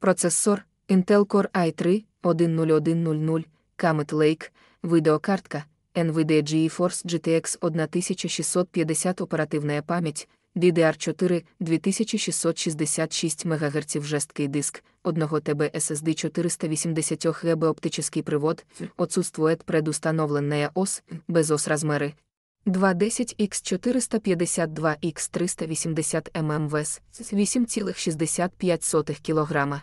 Процесор Intel Core i3 10100 Comet Lake, видеокартка, NVIDIA GeForce GTX 1650 оперативна пам'ять, DDR4 2666 МГц жесткий диск, 1 ТБ SSD 480 ГБ оптический привод, отсутствует предустановленная ОС, без ОС размеры, 210X452X380 ММВС, 8,65 кг.